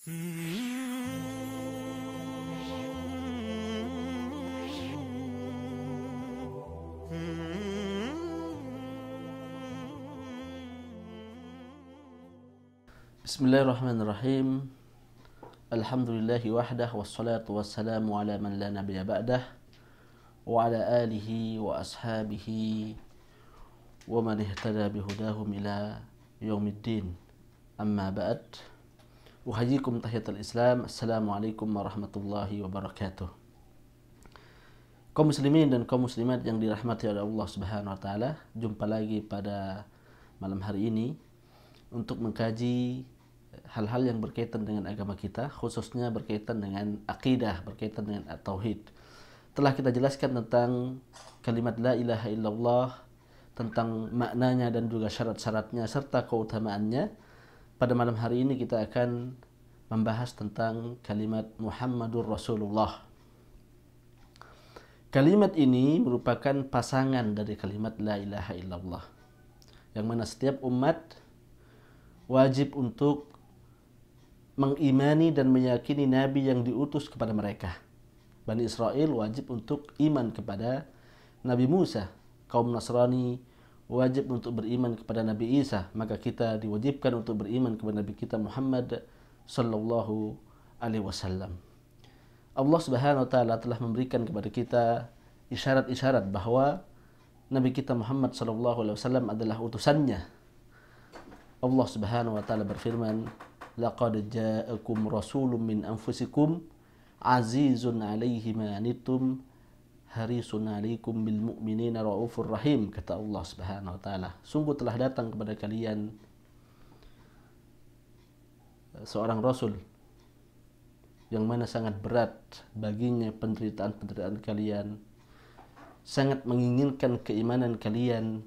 بسم الله الرحمن الرحيم الحمد لله وحده والصلاة والسلام على من لا نبي بعده وعلى آله وأصحابه ومن اهتدى بهداهم إلى يوم الدين أما بعد Uhajikum tahiyatul Islam. Assalamualaikum warahmatullahi wabarakatuh. Kaum muslimin dan kaum muslimat yang dirahmati oleh Allah Subhanahu wa taala, jumpa lagi pada malam hari ini untuk mengkaji hal-hal yang berkaitan dengan agama kita, khususnya berkaitan dengan akidah, berkaitan dengan tauhid. Telah kita jelaskan tentang kalimat la ilaha illallah, tentang maknanya dan juga syarat-syaratnya serta keutamaannya pada malam hari ini kita akan membahas tentang kalimat Muhammadur Rasulullah. Kalimat ini merupakan pasangan dari kalimat La ilaha illallah. Yang mana setiap umat wajib untuk mengimani dan meyakini Nabi yang diutus kepada mereka. Bani Israel wajib untuk iman kepada Nabi Musa. Kaum Nasrani wajib untuk beriman kepada Nabi Isa, maka kita diwajibkan untuk beriman kepada Nabi kita Muhammad sallallahu alaihi wasallam. Allah Subhanahu wa taala telah memberikan kepada kita isyarat-isyarat bahwa Nabi kita Muhammad sallallahu alaihi wasallam adalah utusannya. Allah Subhanahu wa taala berfirman, "Laqad ja'akum rasulun min anfusikum azizun 'alaihi ma harisun bil mu'minina raufur rahim kata Allah Subhanahu wa taala sungguh telah datang kepada kalian seorang rasul yang mana sangat berat baginya penderitaan-penderitaan kalian sangat menginginkan keimanan kalian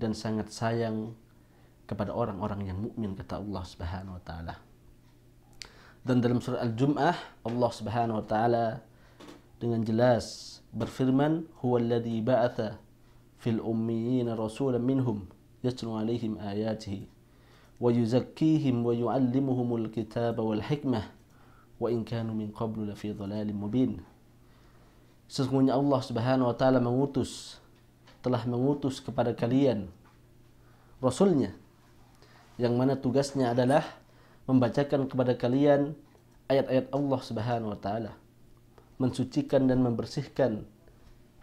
dan sangat sayang kepada orang-orang yang mukmin kata Allah Subhanahu wa taala dan dalam surah Al-Jum'ah Allah Subhanahu wa taala dengan jelas berfirman huwallazi ba'atha fil ummiyina rasulan minhum yatlu alaihim ayatihi wa yuzakkihim wa yuallimuhumul kitaba wal hikmah wa in kanu min qablu lafi dhalalin mubin Sesungguhnya Allah Subhanahu wa taala mengutus telah mengutus kepada kalian rasulnya yang mana tugasnya adalah membacakan kepada kalian ayat-ayat Allah Subhanahu wa taala mensucikan dan membersihkan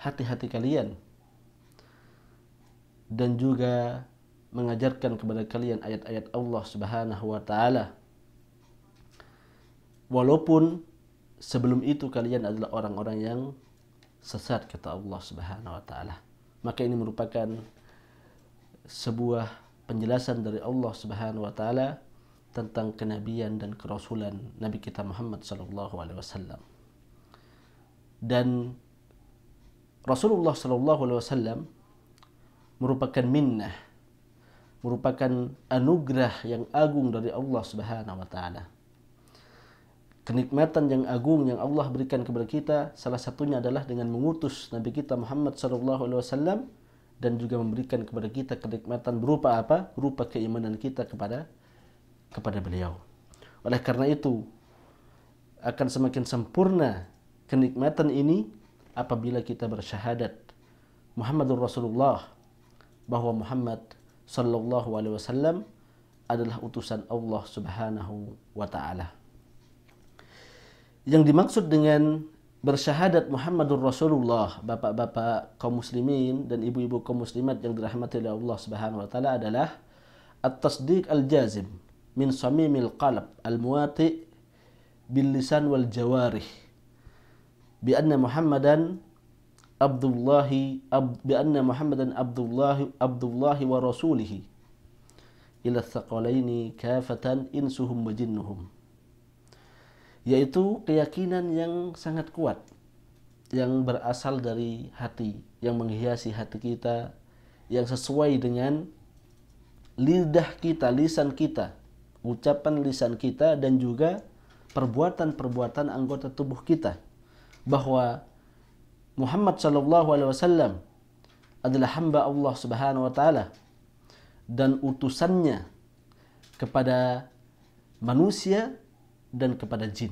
hati-hati kalian dan juga mengajarkan kepada kalian ayat-ayat Allah Subhanahu wa taala. Walaupun sebelum itu kalian adalah orang-orang yang sesat kata Allah Subhanahu wa taala. Maka ini merupakan sebuah penjelasan dari Allah Subhanahu wa taala tentang kenabian dan kerasulan Nabi kita Muhammad sallallahu alaihi wasallam dan Rasulullah Shallallahu Alaihi Wasallam merupakan minnah, merupakan anugerah yang agung dari Allah Subhanahu Wa Taala. Kenikmatan yang agung yang Allah berikan kepada kita salah satunya adalah dengan mengutus Nabi kita Muhammad Shallallahu Alaihi Wasallam dan juga memberikan kepada kita kenikmatan berupa apa? Berupa keimanan kita kepada kepada beliau. Oleh karena itu akan semakin sempurna kenikmatan ini apabila kita bersyahadat Muhammadur Rasulullah bahwa Muhammad sallallahu alaihi wasallam adalah utusan Allah Subhanahu wa taala. Yang dimaksud dengan bersyahadat Muhammadur Rasulullah, bapak-bapak kaum muslimin dan ibu-ibu kaum muslimat yang dirahmati oleh Allah Subhanahu wa taala adalah at-tasdiq al-jazim min samimil qalb al muati bil lisan wal jawarih بأن محمدا Muhammadan الله بأن محمدا عبد Muhammadan عبد الله ورسوله إلى الثقلين كافة إنسهم وجنهم yaitu keyakinan yang sangat kuat yang berasal dari hati yang menghiasi hati kita yang sesuai dengan lidah kita lisan kita ucapan lisan kita dan juga perbuatan-perbuatan anggota tubuh kita bahwa Muhammad Shallallahu Alaihi Wasallam adalah hamba Allah Subhanahu Wa Taala dan utusannya kepada manusia dan kepada jin.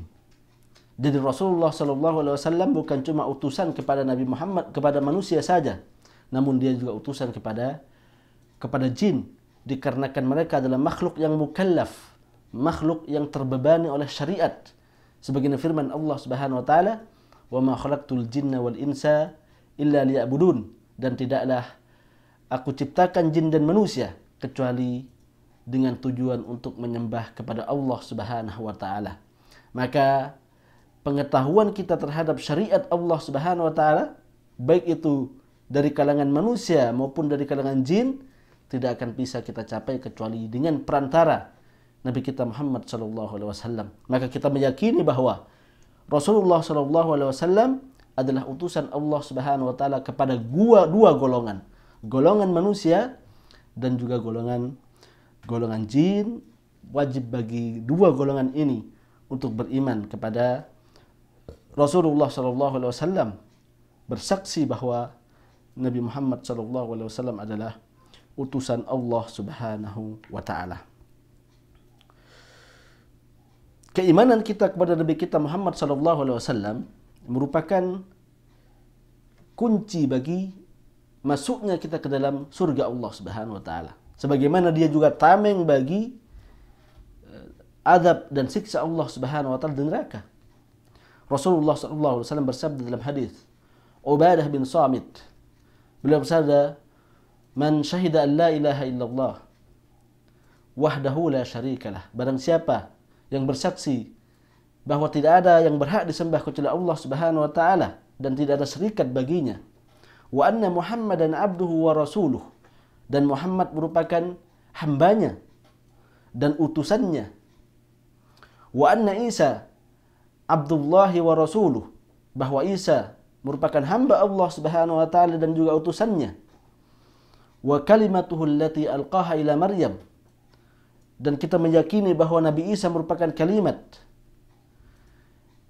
Jadi Rasulullah Shallallahu Alaihi Wasallam bukan cuma utusan kepada Nabi Muhammad kepada manusia saja, namun dia juga utusan kepada kepada jin dikarenakan mereka adalah makhluk yang mukallaf, makhluk yang terbebani oleh syariat. Sebagaimana firman Allah Subhanahu wa taala, وَمَا خَلَقْتُ الْجِنَّ jinna إِلَّا insa illa dan tidaklah aku ciptakan jin dan manusia kecuali dengan tujuan untuk menyembah kepada Allah Subhanahu wa taala. Maka pengetahuan kita terhadap syariat Allah Subhanahu wa taala baik itu dari kalangan manusia maupun dari kalangan jin tidak akan bisa kita capai kecuali dengan perantara Nabi kita Muhammad Shallallahu Alaihi Wasallam. Maka kita meyakini bahwa Rasulullah SAW adalah utusan Allah Subhanahu wa taala kepada gua dua golongan. Golongan manusia dan juga golongan golongan jin wajib bagi dua golongan ini untuk beriman kepada Rasulullah sallallahu alaihi wasallam bersaksi bahwa Nabi Muhammad sallallahu alaihi wasallam adalah utusan Allah Subhanahu wa taala. keimanan kita kepada Nabi kita Muhammad sallallahu alaihi wasallam merupakan kunci bagi masuknya kita ke dalam surga Allah Subhanahu wa taala. Sebagaimana dia juga tameng bagi eh, adab dan siksa Allah Subhanahu wa taala di neraka. Rasulullah sallallahu alaihi wasallam bersabda dalam hadis Ubadah bin Samit beliau bersabda Man syahida an la ilaha illallah wahdahu la syarikalah. Barang siapa yang bersaksi bahwa tidak ada yang berhak disembah kecuali Allah Subhanahu wa taala dan tidak ada serikat baginya. Wa anna Muhammadan abduhu wa rasuluh dan Muhammad merupakan hambanya dan utusannya. Wa anna Isa abdullahi wa rasuluh bahwa Isa merupakan hamba Allah Subhanahu wa taala dan juga utusannya. Wa kalimatuhu allati alqaha ila Maryam dan kita meyakini bahwa Nabi Isa merupakan kalimat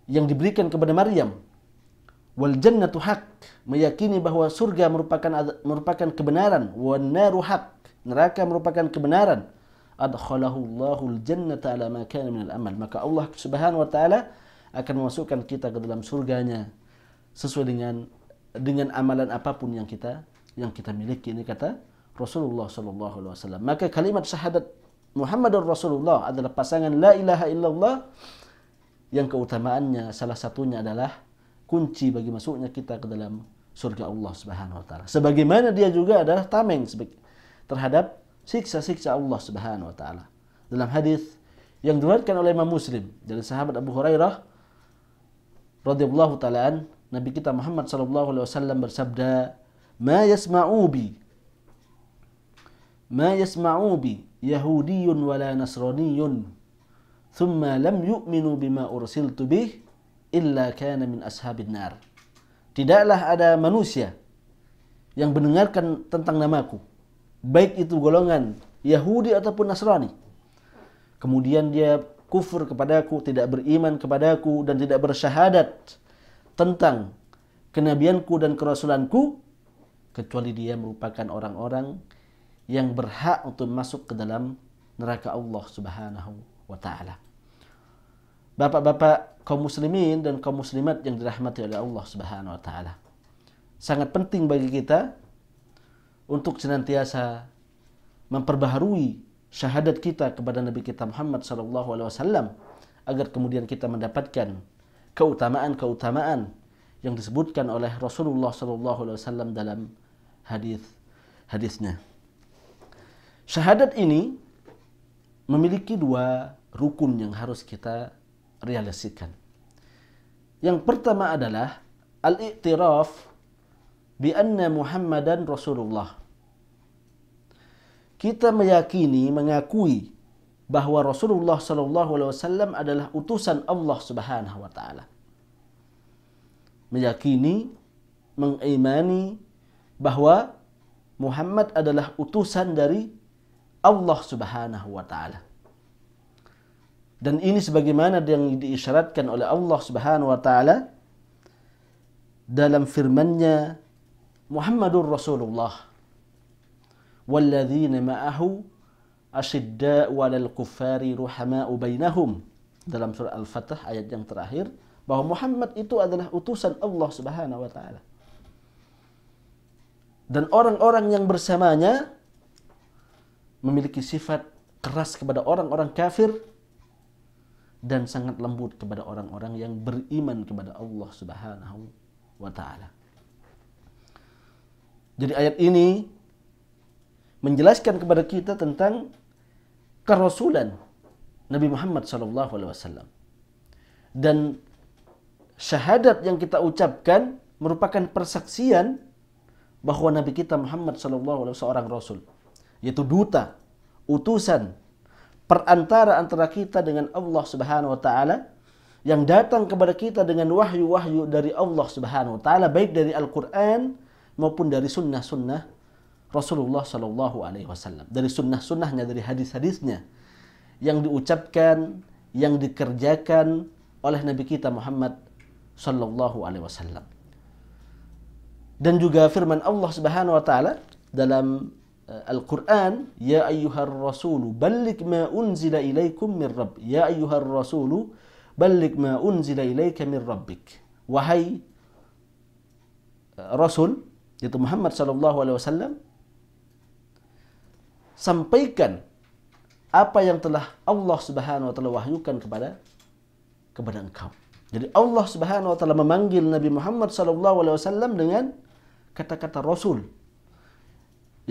yang diberikan kepada Maryam wal jannatu haq meyakini bahwa surga merupakan merupakan kebenaran wan naru haq neraka merupakan kebenaran adkhalahu Allahul jannata ala ma kana minal amal maka Allah Subhanahu wa taala akan memasukkan kita ke dalam surganya sesuai dengan dengan amalan apapun yang kita yang kita miliki ini kata Rasulullah sallallahu alaihi wasallam maka kalimat syahadat Muhammadur Rasulullah adalah pasangan la ilaha illallah yang keutamaannya salah satunya adalah kunci bagi masuknya kita ke dalam surga Allah Subhanahu wa taala. Sebagaimana dia juga adalah tameng terhadap siksa-siksa Allah Subhanahu wa taala. Dalam hadis yang diriwayatkan oleh Imam Muslim dari sahabat Abu Hurairah radhiyallahu taalaan Nabi kita Muhammad sallallahu alaihi wasallam bersabda, "Ma yasma'u bi ما yasma'u بي يهودي ولا نصراني ثم لم yu'minu بما أرسلت به إلا كان من أصحاب النار tidaklah ada manusia yang mendengarkan tentang namaku baik itu golongan Yahudi ataupun Nasrani kemudian dia kufur kepadaku tidak beriman kepadaku dan tidak bersyahadat tentang kenabianku dan kerasulanku kecuali dia merupakan orang-orang yang berhak untuk masuk ke dalam neraka Allah Subhanahu wa taala. Bapak-bapak kaum muslimin dan kaum muslimat yang dirahmati oleh Allah Subhanahu wa taala. Sangat penting bagi kita untuk senantiasa memperbaharui syahadat kita kepada Nabi kita Muhammad sallallahu alaihi wasallam agar kemudian kita mendapatkan keutamaan-keutamaan yang disebutkan oleh Rasulullah sallallahu alaihi wasallam dalam hadis hadisnya. Syahadat ini memiliki dua rukun yang harus kita realisasikan. Yang pertama adalah al-i'tiraf bi anna Muhammadan Rasulullah. Kita meyakini, mengakui bahwa Rasulullah Shallallahu Alaihi Wasallam adalah utusan Allah Subhanahu Wa Taala. Meyakini, mengimani bahwa Muhammad adalah utusan dari Allah Subhanahu wa taala. Dan ini sebagaimana yang diisyaratkan oleh Allah Subhanahu wa taala dalam firman-Nya Muhammadur Rasulullah والذين ma'ahu asyidda'u 'alal kuffari ruhama'u بينهم dalam surah Al-Fatih ayat yang terakhir bahwa Muhammad itu adalah utusan Allah Subhanahu wa taala. Dan orang-orang yang bersamanya memiliki sifat keras kepada orang-orang kafir dan sangat lembut kepada orang-orang yang beriman kepada Allah Subhanahu wa taala. Jadi ayat ini menjelaskan kepada kita tentang kerasulan Nabi Muhammad sallallahu alaihi wasallam. Dan syahadat yang kita ucapkan merupakan persaksian bahwa Nabi kita Muhammad sallallahu alaihi wasallam seorang rasul yaitu duta, utusan, perantara antara kita dengan Allah Subhanahu wa taala yang datang kepada kita dengan wahyu-wahyu dari Allah Subhanahu wa taala baik dari Al-Qur'an maupun dari sunnah-sunnah Rasulullah Shallallahu alaihi wasallam, dari sunnah-sunnahnya, dari hadis-hadisnya yang diucapkan, yang dikerjakan oleh Nabi kita Muhammad Shallallahu alaihi wasallam. Dan juga firman Allah Subhanahu wa taala dalam Eh, Al-Quran Ya ayyuhar rasulu balik ma unzila ilaikum min rabb Ya ayyuhar rasulu balik ma unzila ilaika min rabbik Wahai eh, Rasul yaitu Muhammad sallallahu alaihi wasallam sampaikan apa yang telah Allah Subhanahu wa taala wahyukan kepada kepada engkau. Jadi Allah Subhanahu wa taala memanggil Nabi Muhammad sallallahu alaihi wasallam dengan kata-kata Rasul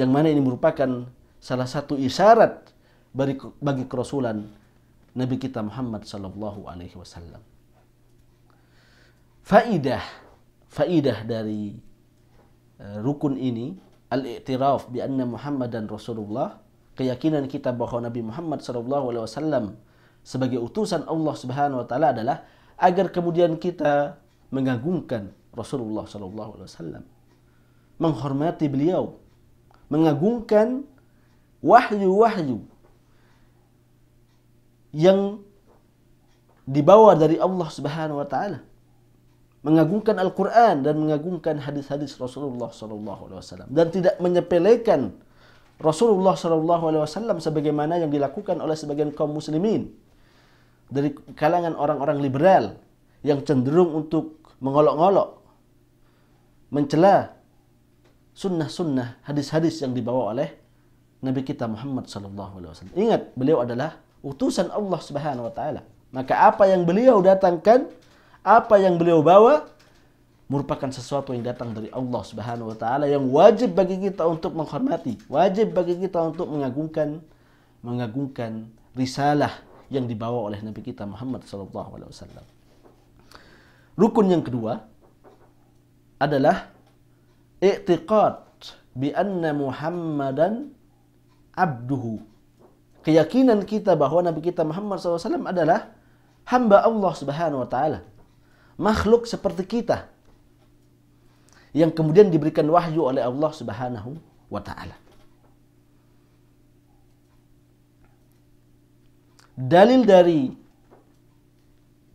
yang mana ini merupakan salah satu isyarat bagi, bagi kerasulan Nabi kita Muhammad sallallahu alaihi wasallam. Faidah faidah dari eh, rukun ini al-i'tiraf bi anna Muhammadan Rasulullah, keyakinan kita bahwa Nabi Muhammad sallallahu alaihi wasallam sebagai utusan Allah Subhanahu wa taala adalah agar kemudian kita mengagungkan Rasulullah sallallahu alaihi wasallam, menghormati beliau mengagungkan wahyu-wahyu yang dibawa dari Allah Subhanahu wa taala. Mengagungkan Al-Qur'an dan mengagungkan hadis-hadis Rasulullah sallallahu alaihi wasallam dan tidak menyepelekan Rasulullah sallallahu alaihi wasallam sebagaimana yang dilakukan oleh sebagian kaum muslimin dari kalangan orang-orang liberal yang cenderung untuk mengolok ngolok mencela sunnah-sunnah hadis-hadis yang dibawa oleh Nabi kita Muhammad Shallallahu Alaihi Wasallam. Ingat, beliau adalah utusan Allah Subhanahu Wa Taala. Maka apa yang beliau datangkan, apa yang beliau bawa, merupakan sesuatu yang datang dari Allah Subhanahu Wa Taala yang wajib bagi kita untuk menghormati, wajib bagi kita untuk mengagungkan, mengagungkan risalah yang dibawa oleh Nabi kita Muhammad Shallallahu Alaihi Wasallam. Rukun yang kedua adalah i'tiqad bi anna Muhammadan abduhu. Keyakinan kita bahwa Nabi kita Muhammad SAW adalah hamba Allah Subhanahu wa taala. Makhluk seperti kita yang kemudian diberikan wahyu oleh Allah Subhanahu wa taala. Dalil dari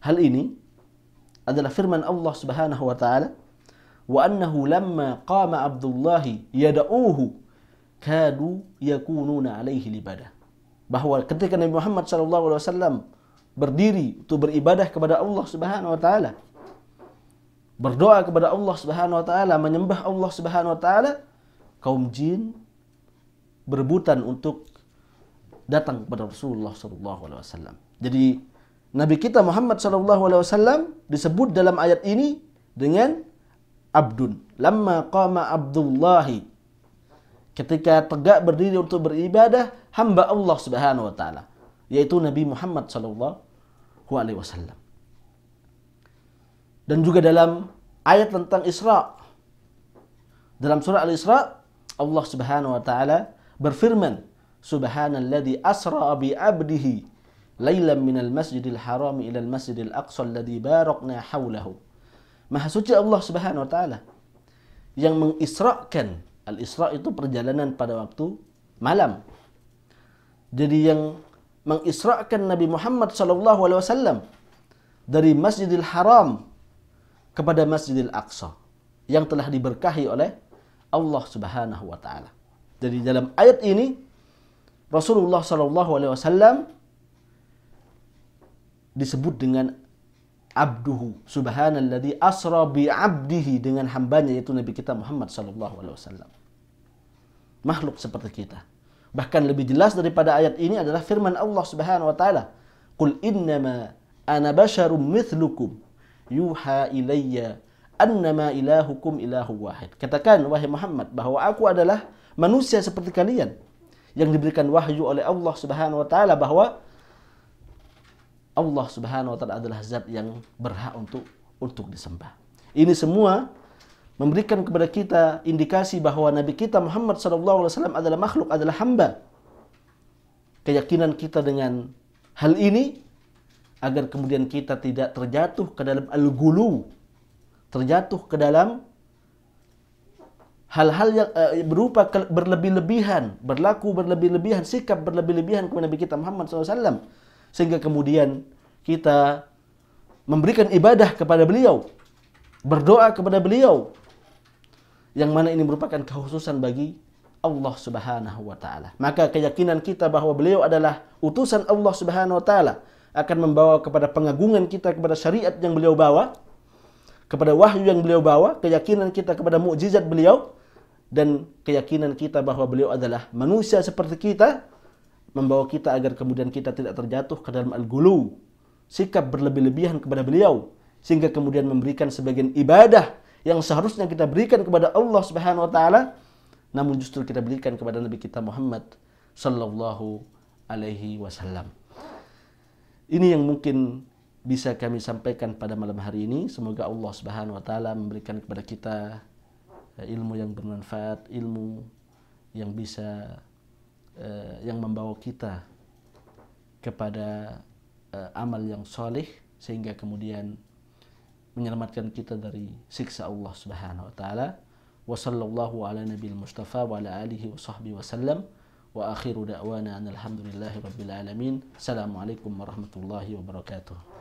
hal ini adalah firman Allah Subhanahu wa taala وأنه لما قام عبد الله يدعوه kadu يكونون عليه ibadah. Bahwa ketika Nabi Muhammad SAW berdiri untuk beribadah kepada Allah Subhanahu wa taala, berdoa kepada Allah Subhanahu wa taala, menyembah Allah Subhanahu wa taala, kaum jin berebutan untuk datang kepada Rasulullah sallallahu alaihi Jadi Nabi kita Muhammad saw disebut dalam ayat ini dengan abdun. Lama qama abdullahi. Ketika tegak berdiri untuk beribadah, hamba Allah subhanahu wa ta'ala. Yaitu Nabi Muhammad sallallahu alaihi wasallam. Dan juga dalam ayat tentang Isra. Dalam surah Al-Isra, Allah subhanahu wa ta'ala berfirman, subhanalladhi asra bi abdihi lailan minal masjidil harami ilal masjidil aqsa alladzi barakna hawlahu Maha suci Allah Subhanahu wa taala yang mengisrakan al-Isra itu perjalanan pada waktu malam. Jadi yang mengisrakan Nabi Muhammad sallallahu alaihi wasallam dari Masjidil Haram kepada Masjidil Aqsa yang telah diberkahi oleh Allah Subhanahu wa taala. Jadi dalam ayat ini Rasulullah sallallahu alaihi wasallam disebut dengan abduhu subhanalladzi asra bi abdihi dengan hambanya yaitu nabi kita Muhammad sallallahu alaihi wasallam makhluk seperti kita bahkan lebih jelas daripada ayat ini adalah firman Allah subhanahu wa taala qul innama ana basyarum mithlukum yuha ilayya annama ilahukum ilahu wahid katakan wahai Muhammad bahwa aku adalah manusia seperti kalian yang diberikan wahyu oleh Allah subhanahu wa taala bahwa Allah Subhanahu wa taala adalah zat yang berhak untuk untuk disembah. Ini semua memberikan kepada kita indikasi bahwa Nabi kita Muhammad sallallahu alaihi wasallam adalah makhluk, adalah hamba. Keyakinan kita dengan hal ini agar kemudian kita tidak terjatuh ke dalam al-gulu, terjatuh ke dalam hal-hal yang eh, berupa berlebih-lebihan, berlaku berlebih-lebihan, sikap berlebih-lebihan kepada Nabi kita Muhammad sallallahu alaihi wasallam sehingga kemudian kita memberikan ibadah kepada beliau, berdoa kepada beliau, yang mana ini merupakan kehususan bagi Allah Subhanahu wa taala. Maka keyakinan kita bahwa beliau adalah utusan Allah Subhanahu wa taala akan membawa kepada pengagungan kita kepada syariat yang beliau bawa, kepada wahyu yang beliau bawa, keyakinan kita kepada mukjizat beliau dan keyakinan kita bahwa beliau adalah manusia seperti kita membawa kita agar kemudian kita tidak terjatuh ke dalam al-gulu, sikap berlebih-lebihan kepada beliau sehingga kemudian memberikan sebagian ibadah yang seharusnya kita berikan kepada Allah Subhanahu wa taala namun justru kita berikan kepada Nabi kita Muhammad sallallahu alaihi wasallam. Ini yang mungkin bisa kami sampaikan pada malam hari ini. Semoga Allah Subhanahu wa taala memberikan kepada kita eh, ilmu yang bermanfaat, ilmu yang bisa Eh, yang membawa kita kepada uh, amal yang soleh sehingga kemudian menyelamatkan kita dari siksa Allah Subhanahu wa taala. Wa ala nabiyil mustafa wa ala alihi wa sahbihi wa akhiru da'wana alhamdulillahi rabbil alamin. Assalamualaikum warahmatullahi wabarakatuh.